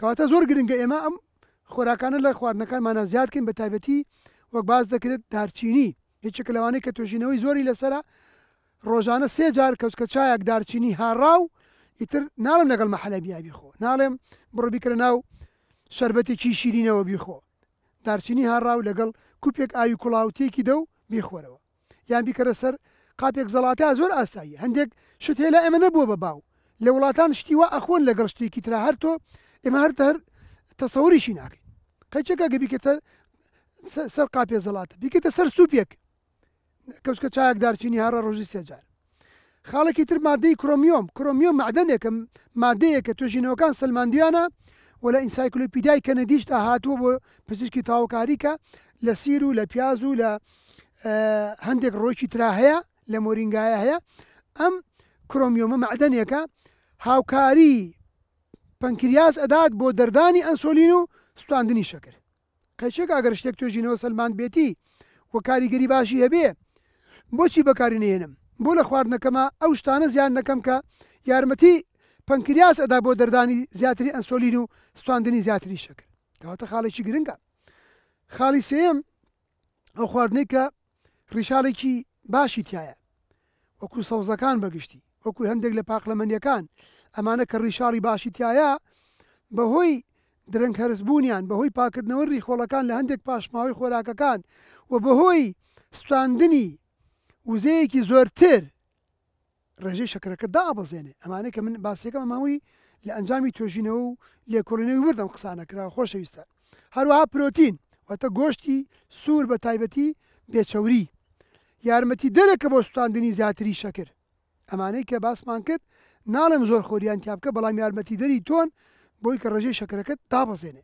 کەواتە زۆر گرنگە ئێمە ئەم خۆراکانە لە خواردنەکانمانە زیادکەین بە تایبەتی وەک باز دەکرێت دارچینی هیچێک لەوانەیە کە توۆژینەوەی زۆری لەسرە ڕۆژانە سێ جار کەوتکە چایەک دارچینی هاڕاو ئیتر ناڵم لەگەڵ مەحەلە بیابی خۆ ناڵێم بڕۆ بیکرە ناو شربەتێکی شیرینەوە بیخۆ دارچینی هاڕاو لەگەڵ کوپێک ئاوی کوڵاوتێکی دە و بیخۆرەوە یان بیکەرە سەر قاپێک زەڵاتە زۆر ئاسایی هەندێک شت هێلا ئێمە نەبووە بە باو لە وڵاتان شتیوە ئەخۆن لە گەڕشتێکی تررا هەرتۆ ئێمە هەر هەر تەسەوریشی ناکەین قەچەکە گە بیکەتە سەر قاپێ زەڵات بیکەتە سەر سوپێک کەوتکە چایەکدارچینی هەرە ڕۆژی سێجار خاڵێکی تر مادەی کرۆمیۆم کرۆمیۆم معدنێکم مادەیە کە توۆژینەوەکان سلماندیانە و لە ئینسایکلوپیدای کە نەدیشتا هاتووە بۆ پزیشکی تاوکاریکە لە سیر و لە پیاز و لە هەندێک ڕۆکی ترا هەیە لە مۆرینگایە هەیە ئەم کرۆمیۆمە معدنێکە هاوکاری پەنکریاز ئەدات بۆ دەردانی ئەنسۆلین و سوتاندنی شەکر قەچێک ئاگەر شتێک توێژینەوە سلمان بێتی وە کاریگەری باشی هەبێ بۆچی بەکاری نێنم بۆ لە خواردنەکەمە ئەو شتانە زیان نەکەم کە یارمەتی پەنکریاز ئەدا بۆ دەردانی زیاتری ئەنسۆلین و سوتاندنی زیاتری شەکر کەواتە خاڵێکی گرنگە خاڵی سێم ئەو خواردنەی کە ڕیشالێکی باشی تایە وەکو سەوزەکان بەگشتی وەکوی هەندێک لە پاقلەمەندەکان ئەمانە کە ڕیشاری باشیتیایە بەهۆی درنگ هەرزبوونیان بەهۆی پاکردنەوە ڕیخۆڵەکان لە هەندێک پاشماوەی خۆراکەکان و بەهۆی سوستاندنی وزەیەکی زۆرتر ڕێژەی شکرەکە دابەزێنێ ئەمانە کە من باسیەکە ماوەی لە ئەنجامی توۆژینەوە و لێکۆلنەوەی وردەم قسانە کرا خۆشەویستە هەروەها پرۆتین وەتە گۆشتی سوور بە تایبەتی بێچەوری یارمەتی دەرەکە بۆ سوستاندنی زیاتری شەکر ئەمانەی کە باسمان کرد ناڵم زۆر خۆریان تیابکە بەڵام یارمەتی دەری تۆن بۆی کە ڕژەی شەکرەکەت تابەزێنێ.